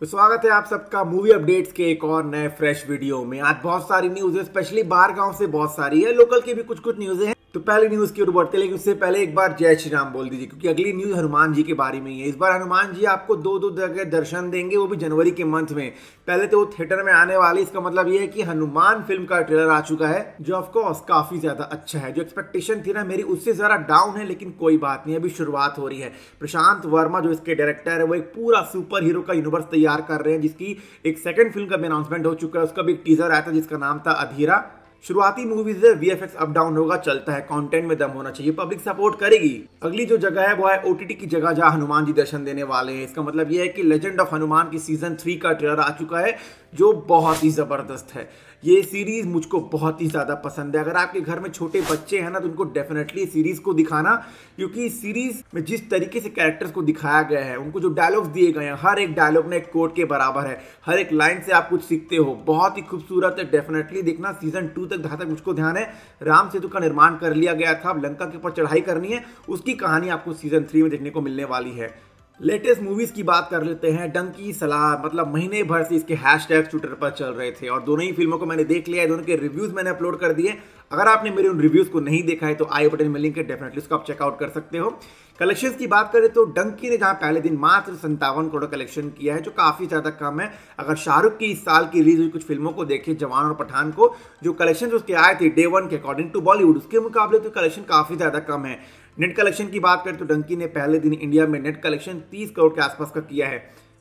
तो स्वागत है आप सबका मूवी अपडेट्स के एक और नए फ्रेश वीडियो में आज बहुत सारी न्यूज है स्पेशली बाहर गांव से बहुत सारी है लोकल की भी कुछ कुछ न्यूज है तो पहले न्यूज़ की ओर बढ़ते लेकिन उससे पहले एक बार जय श्री राम बोल दीजिए क्योंकि अगली न्यूज़ हनुमान जी के बारे में ही है इस बार हनुमान जी आपको दो दो जगह दर्शन देंगे वो भी जनवरी के मंथ में पहले तो वो थिएटर में आने वाले इसका मतलब ये है कि हनुमान फिल्म का ट्रेलर आ चुका है जो ऑफकोर्स काफ़ी ज़्यादा अच्छा है जो एक्सपेक्टेशन थी ना मेरी उससे ज़रा डाउन है लेकिन कोई बात नहीं अभी शुरुआत हो रही है प्रशांत वर्मा जो इसके डायरेक्टर है वो एक पूरा सुपर हीरो का यूनिवर्स तैयार कर रहे हैं जिसकी एक सेकंड फिल्म का भी अनाउंसमेंट हो चुका है उसका भी एक टीजर आया था जिसका नाम था अधीरा शुरुआती मूवीज है वी अप डाउन होगा चलता है कंटेंट में दम होना चाहिए पब्लिक सपोर्ट करेगी अगली जो जगह है वो है ओटीटी की जगह जहां हनुमान जी दर्शन देने वाले हैं इसका मतलब ये है कि लेजेंड ऑफ हनुमान की सीजन थ्री का ट्रेलर आ चुका है जो बहुत ही जबरदस्त है ये सीरीज़ मुझको बहुत ही ज़्यादा पसंद है अगर आपके घर में छोटे बच्चे हैं ना तो उनको डेफिनेटली सीरीज़ को दिखाना क्योंकि सीरीज़ में जिस तरीके से कैरेक्टर्स को दिखाया गया है उनको जो डायलॉग्स दिए गए हैं हर एक डायलॉग ना एक कोर्ट के बराबर है हर एक लाइन से आप कुछ सीखते हो बहुत ही खूबसूरत है डेफिनेटली देखना सीजन टू तक जहाँ तक मुझको ध्यान है राम सेतु का निर्माण कर लिया गया था अब लंका के ऊपर चढ़ाई करनी है उसकी कहानी आपको सीजन थ्री में देखने को मिलने वाली है लेटेस्ट मूवीज की बात कर लेते हैं डंकी सलाह मतलब महीने भर से इसके हैश टैग ट्विटर पर चल रहे थे और दोनों ही फिल्मों को मैंने देख लिया है दोनों के रिव्यूज मैंने अपलोड कर दिए अगर आपने मेरे उन रिव्यूज को नहीं देखा है तो आई बटन में लिंक है डेफिनेटली उसको आप चेकआउट कर सकते हो कलेक्शन की बात करें तो डंकी ने जहां पहले दिन मात्र संतावन करोड़ कलेक्शन किया है जो काफी ज्यादा कम है अगर शाहरुख की इस साल की रिलीज हुई कुछ फिल्मों को देखे जवान और पठान को जो कलेक्शन उसके आए थे डे वन के अकॉर्डिंग टू बॉलीवुड उसके मुकाबले तो कलेक्शन काफी ज्यादा कम है नेट कलेक्शन की बात करें तो डंकी ने पहले दिन इंडिया में नेट कलेक्शन 30 करोड़ के आसपास का किया है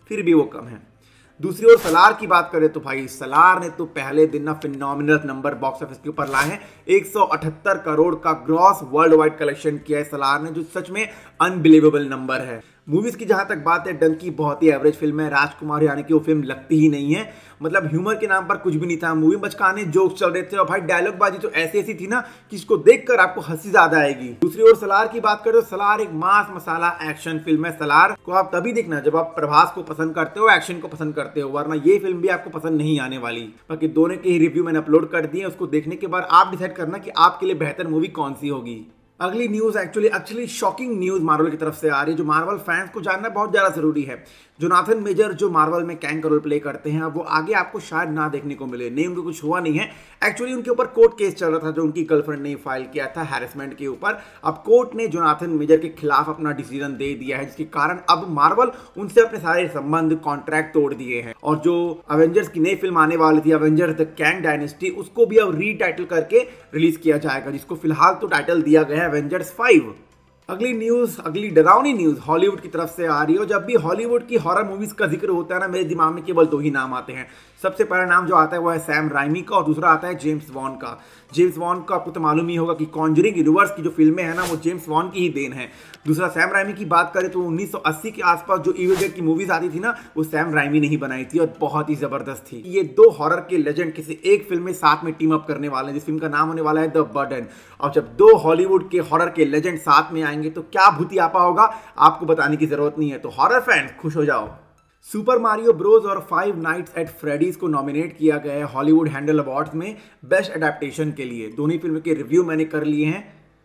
फिर भी वो कम है दूसरी ओर सलार की बात करें तो भाई सलार ने तो पहले दिन ना फिनोमिनल नंबर बॉक्स ऑफिस के ऊपर लाए हैं 178 करोड़ का ग्रॉस वर्ल्ड वाइड कलेक्शन किया है सलार ने जो सच में अनबिलीवेबल नंबर है मूवीज़ की जहाँ तक बात है डंकी बहुत ही एवरेज फिल्म है राजकुमार यानी कि वो फिल्म लगती ही नहीं है मतलब ह्यूमर के नाम पर कुछ भी नहीं था मूवी बचकाने जोक्स चल रहे थे और भाई डायलॉग बाजी तो ऐसी ऐसी थी ना कि इसको देखकर आपको हंसी ज्यादा आएगी दूसरी ओर सलार की बात करें तो सलार एक मास मसाला एक्शन फिल्म है सलार को आप तभी देखना जब आप प्रभास को पसंद करते हो एक्शन को पसंद करते हो वरना ये फिल्म भी आपको पसंद नहीं आने वाली बाकी दोनों के ही रिव्यू मैंने अपलोड कर दिए उसको देखने के बाद आप डिसाइड करना कि आपके लिए बेहतर मूवी कौन सी होगी अगली news actually actually shocking news Marvel की तरफ से आ रही है जो मार्वल फैंस को जानना बहुत ज़्यादा ज़रूरी है जोनाथन मेजर जो मार्वल में कैंग का रोल प्ले करते हैं वो आगे आपको शायद ना देखने को मिले नहीं उनको कुछ हुआ नहीं है एक्चुअली उनके ऊपर कोर्ट केस चल रहा था जो उनकी गर्लफ्रेंड ने फाइल किया था हैरेसमेंट के ऊपर अब कोर्ट ने जोनाथन मेजर के खिलाफ अपना डिसीजन दे दिया है जिसके कारण अब मार्वल उनसे अपने सारे संबंध कॉन्ट्रैक्ट तोड़ दिए हैं और जो अवेंजर्स की नई फिल्म आने वाली थी अवेंजर्स द कैंग डायनेस्टी उसको भी अब रीटाइटल करके रिलीज किया जाएगा जिसको फिलहाल तो टाइटल दिया गया है एवेंजर्स फाइव अगली न्यूज़ अगली डरावनी न्यूज़ हॉलीवुड की तरफ से आ रही हो जब भी हॉलीवुड की हॉरर मूवीज़ का जिक्र होता है ना मेरे दिमाग में केवल दो ही नाम आते हैं सबसे पहला नाम जो आता है वो है सैम राइमी का और दूसरा आता है जेम्स वॉन का जेम्स वॉन का आपको तो मालूम ही होगा कि कॉन्जरिंग रिवर्स की जो फिल्में हैं ना वो जेम्स वॉन की ही देन है दूसरा सैम रायमी की बात करें तो 1980 के आसपास जो ईवी डेड की मूवीज आती थी ना वो सैम रायमी ने ही बनाई थी और बहुत ही जबरदस्त थी ये दो हॉरर के लेजेंड किसी एक फिल्म में साथ में टीम अप करने वाले हैं जिस फिल्म का नाम होने वाला है द बर्डन और जब दो हॉलीवुड के हॉरर के लेजेंड साथ में आएंगे तो क्या भूति आपा होगा आपको बताने की जरूरत नहीं है तो हॉरर फैन खुश हो जाओ सुपर मारियो ब्रोज और फाइव नाइट्स एट फ्रेडीज को नॉमिनेट किया गया है हॉलीवुड हैंडल अवार्ड्स में बेस्ट अडेप्टेशन के लिए दोनों फिल्म के रिव्यू मैंने कर लिए हैं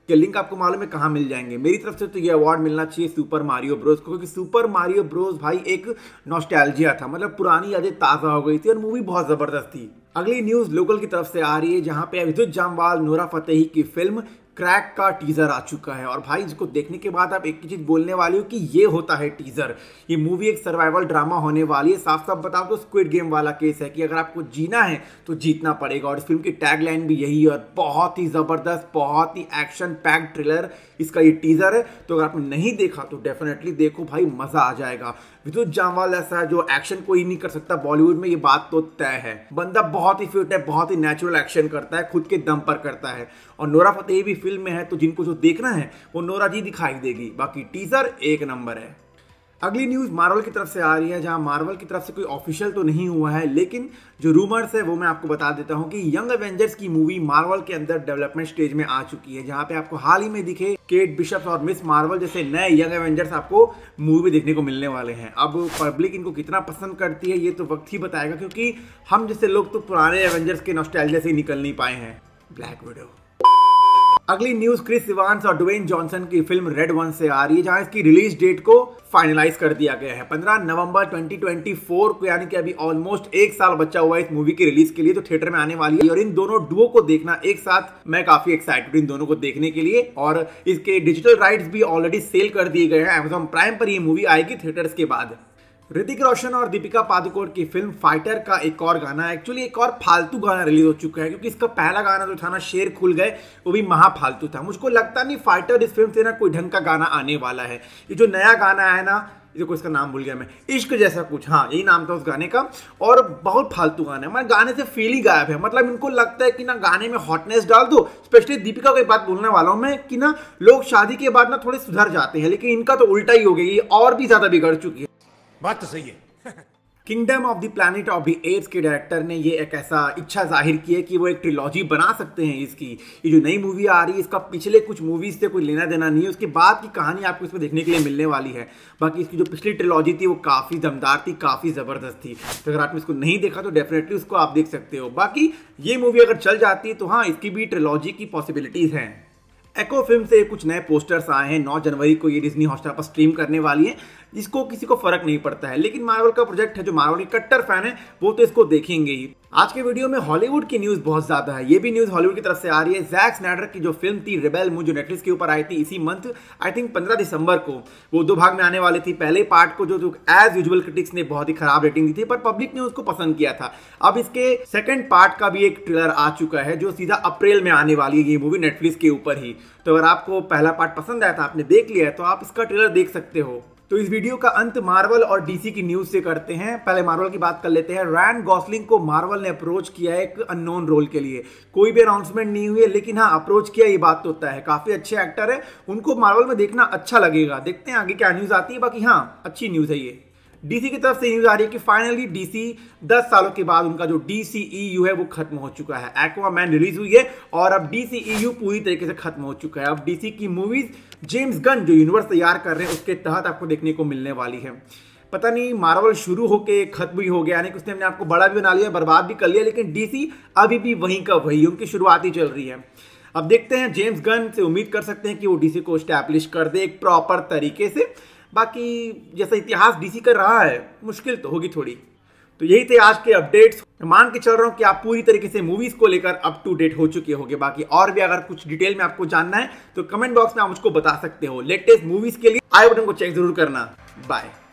के लिंक आपको मालूम है कहाँ मिल जाएंगे मेरी तरफ से तो ये अवार्ड मिलना चाहिए सुपर मारियो ब्रोज को क्योंकि सुपर मारियो ब्रोज भाई एक नॉस्टैल्जिया था मतलब पुरानी यादें ताज़ा हो गई थी और मूवी बहुत ज़बरदस्त थी अगली न्यूज़ लोकल की तरफ से आ रही है जहाँ पे अभिजुत जामवाल नोरा फतेही की फिल्म क्रैक का टीज़र आ चुका है और भाई इसको देखने के बाद आप एक ही चीज़ बोलने वाली हो कि ये होता है टीज़र ये मूवी एक सर्वाइवल ड्रामा होने वाली है साफ साफ बताओ तो स्क्विड गेम वाला केस है कि अगर आपको जीना है तो जीतना पड़ेगा और इस फिल्म की टैगलाइन भी यही है और बहुत ही ज़बरदस्त बहुत ही एक्शन पैक ट्रिलर इसका ये टीज़र है तो अगर आपने नहीं देखा तो डेफिनेटली देखो भाई मज़ा आ जाएगा विद्युत जामवाल ऐसा है जो एक्शन कोई नहीं कर सकता बॉलीवुड में ये बात तो तय है बंदा बहुत ही फिट है बहुत ही नेचुरल एक्शन करता है खुद के दम पर करता है और नोरा फतेह भी फिल्म में है तो जिनको जो देखना है वो नोरा जी दिखाई देगी बाकी टीज़र एक नंबर है अगली न्यूज़ मार्वल की तरफ से आ रही है जहां मार्वल की तरफ से कोई ऑफिशियल तो नहीं हुआ है लेकिन जो रूमर्स है वो मैं आपको बता देता हूं कि यंग एवेंजर्स की मूवी मार्वल के अंदर डेवलपमेंट स्टेज में आ चुकी है जहां पे आपको हाल ही में दिखे केट बिशप और मिस मार्वल जैसे नए यंग एवेंजर्स आपको मूवी देखने को मिलने वाले हैं अब पब्लिक इनको कितना पसंद करती है ये तो वक्त ही बताएगा क्योंकि हम जैसे लोग तो पुराने एवेंजर्स के नॉस्टैल्जिया से निकल नहीं पाए हैं ब्लैक विडो अगली न्यूज क्रिस इवांस और डुवेन जॉनसन की फिल्म रेड वन से आ रही है जहां इसकी रिलीज डेट को फाइनलाइज कर दिया गया है 15 नवंबर 2024 को यानी कि अभी ऑलमोस्ट एक साल बचा हुआ है इस मूवी की रिलीज के लिए तो थिएटर में आने वाली है और इन दोनों डुओ को देखना एक साथ मैं काफी एक्साइटेड इन दोनों को देखने के लिए और इसके डिजिटल राइट्स भी ऑलरेडी सेल कर दिए गए हैं एमेजॉन प्राइम पर यह मूवी आएगी थिएटर्स के बाद ऋतिक रोशन और दीपिका पादुकोण की फिल्म फाइटर का एक और गाना एक्चुअली एक और फालतू गाना रिलीज हो चुका है क्योंकि इसका पहला गाना जो था ना शेर खुल गए वो भी महा फालतू था मुझको लगता नहीं फाइटर इस फिल्म से ना कोई ढंग का गाना आने वाला है ये जो नया गाना है ना देखो इसका नाम भूल गया मैं इश्क जैसा कुछ हाँ यही नाम था उस गाने का और बहुत फालतू गाना है मैं मतलब गाने से फील ही गायब है मतलब इनको लगता है कि ना गाने में हॉटनेस डाल दो स्पेशली दीपिका को एक बात बोलने वाला हूँ मैं कि ना लोग शादी के बाद ना थोड़े सुधर जाते हैं लेकिन इनका तो उल्टा ही हो गया ये और भी ज़्यादा बिगड़ चुकी है बात तो सही है Kingdom of the Planet of the Apes के डायरेक्टर ने ये एक ऐसा इच्छा जाहिर की है कि वो एक ट्रिलॉजी बना सकते हैं इसकी ये जो नई मूवी आ रही है इसका पिछले कुछ मूवीज से कोई लेना देना नहीं है उसके बाद की कहानी आपको इसमें देखने के लिए मिलने वाली है बाकी इसकी जो पिछली ट्रिलॉजी थी वो काफ़ी दमदार थी काफ़ी ज़बरदस्त थी तो अगर आपने इसको नहीं देखा तो डेफिनेटली उसको आप देख सकते हो बाकी ये मूवी अगर चल जाती है तो हाँ इसकी भी ट्रिलॉजी की पॉसिबिलिटीज़ हैं एको फिल्म से कुछ नए पोस्टर्स आए हैं 9 जनवरी को ये डिज्नी हॉटस्टार पर स्ट्रीम करने वाली है जिसको किसी को फर्क नहीं पड़ता है लेकिन मार्वल का प्रोजेक्ट है जो मार्वल के कट्टर फैन है वो तो इसको देखेंगे ही आज के वीडियो में हॉलीवुड की न्यूज़ बहुत ज़्यादा है ये भी न्यूज़ हॉलीवुड की तरफ से आ रही है जैक स्नैडर की जो फिल्म थी रिबेल मुझे नेटफ्लिक्स के ऊपर आई थी इसी मंथ आई थिंक 15 दिसंबर को वो दो भाग में आने वाली थी पहले पार्ट को जो एज यूजुअल क्रिटिक्स ने बहुत ही खराब रेटिंग दी थी पर पब्लिक ने उसको पसंद किया था अब इसके सेकेंड पार्ट का भी एक ट्रेलर आ चुका है जो सीधा अप्रैल में आने वाली है ये मूवी नेटफ्लिक्स के ऊपर ही तो अगर आपको पहला पार्ट पसंद आया था आपने देख लिया है तो आप इसका ट्रेलर देख सकते हो तो इस वीडियो का अंत मार्वल और डीसी की न्यूज से करते हैं पहले मार्वल की बात कर लेते हैं रैन गॉसलिंग को मार्वल ने अप्रोच किया है एक अननोन रोल के लिए कोई भी अनाउंसमेंट नहीं हुई है लेकिन हाँ अप्रोच किया ये बात तो होता है काफी अच्छे एक्टर है उनको मार्वल में देखना अच्छा लगेगा देखते हैं आगे क्या न्यूज आती है बाकी हाँ अच्छी न्यूज है ये डीसी की तरफ से न्यूज आ रही है कि फाइनली डीसी 10 सालों के बाद उनका जो डीसी e है वो खत्म हो चुका है एक्वामैन रिलीज हुई है और अब डीसी e पूरी तरीके से खत्म हो चुका है अब डीसी की मूवीज जेम्स गन जो यूनिवर्स तैयार कर रहे हैं उसके तहत आपको देखने को मिलने वाली है पता नहीं मार्वल शुरू होके खत्म भी हो गया यानी कि उसने हमने आपको बड़ा भी बना लिया बर्बाद भी कर लिया लेकिन डीसी अभी भी वहीं का वही उनकी शुरुआत ही चल रही है अब देखते हैं जेम्स गन से उम्मीद कर सकते हैं कि वो डीसी को स्टैब्लिश कर दे एक प्रॉपर तरीके से बाकी जैसा इतिहास डीसी कर रहा है मुश्किल तो होगी थोड़ी तो यही थे आज के अपडेट्स मान के चल रहा हूँ कि आप पूरी तरीके से मूवीज को लेकर अप टू डेट हो चुके होंगे बाकी और भी अगर कुछ डिटेल में आपको जानना है तो कमेंट बॉक्स में आप मुझको बता सकते हो लेटेस्ट मूवीज के लिए आई बटन को चेक जरूर करना बाय